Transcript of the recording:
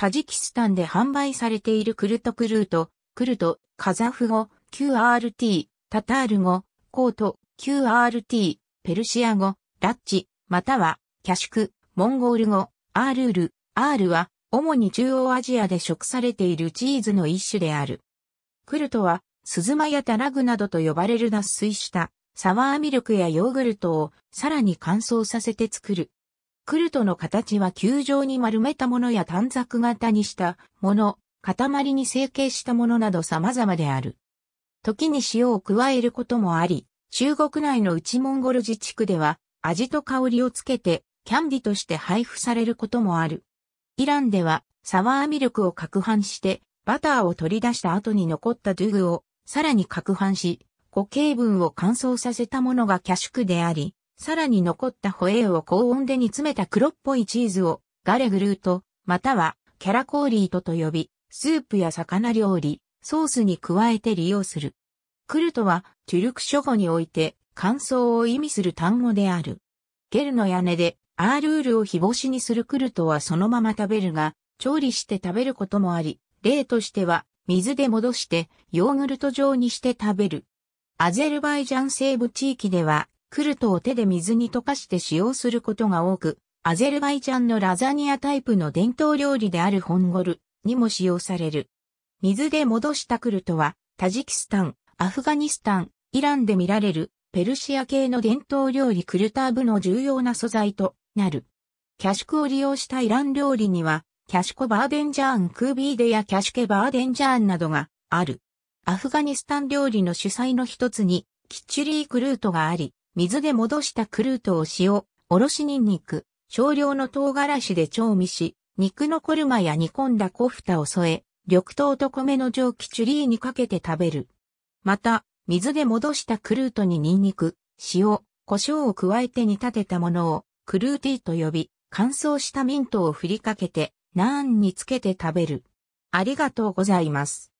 タジキスタンで販売されているクルトクルート、クルト、カザフ語、QRT、タタール語、コート、QRT、ペルシア語、ラッチ、または、キャシュク、モンゴール語、アールール、アールは、主に中央アジアで食されているチーズの一種である。クルトは、スズマやタラグなどと呼ばれる脱水した、サワーミルクやヨーグルトをさらに乾燥させて作るクルトの形は球状に丸めたものや短冊型にしたもの、塊に成形したものなど様々である。時に塩を加えることもあり、中国内の内モンゴル自治区では味と香りをつけてキャンディとして配布されることもある。イランではサワーミルクを攪拌してバターを取り出した後に残ったドゥグをさらに攪拌し、固形分を乾燥させたものがキャシュクであり、さらに残ったホエーを高温で煮詰めた黒っぽいチーズをガレグルート、またはキャラコーリートと呼び、スープや魚料理、ソースに加えて利用する。クルトはトゥルク諸語において乾燥を意味する単語である。ゲルの屋根でアールールを日干しにするクルトはそのまま食べるが、調理して食べることもあり、例としては水で戻してヨーグルト状にして食べる。アゼルバイジャン西部地域ではクルトを手で水に溶かして使用することが多く、アゼルバイジャンのラザニアタイプの伝統料理であるホンゴルにも使用される。水で戻したクルトは、タジキスタン、アフガニスタン、イランで見られる、ペルシア系の伝統料理クルターブの重要な素材となる。キャシュクを利用したイラン料理には、キャシュコバーデンジャーンクービーデやキャシュケバーデンジャーンなどがある。アフガニスタン料理の主菜の一つに、キッチュリークルートがあり、水で戻したクルートを塩、おろしニンニク、少量の唐辛子で調味し、肉のコルマや煮込んだコフタを添え、緑豆と米の蒸気チュリーにかけて食べる。また、水で戻したクルートにニンニク、塩、胡椒を加えて煮立てたものを、クルーティーと呼び、乾燥したミントを振りかけて、ナーンにつけて食べる。ありがとうございます。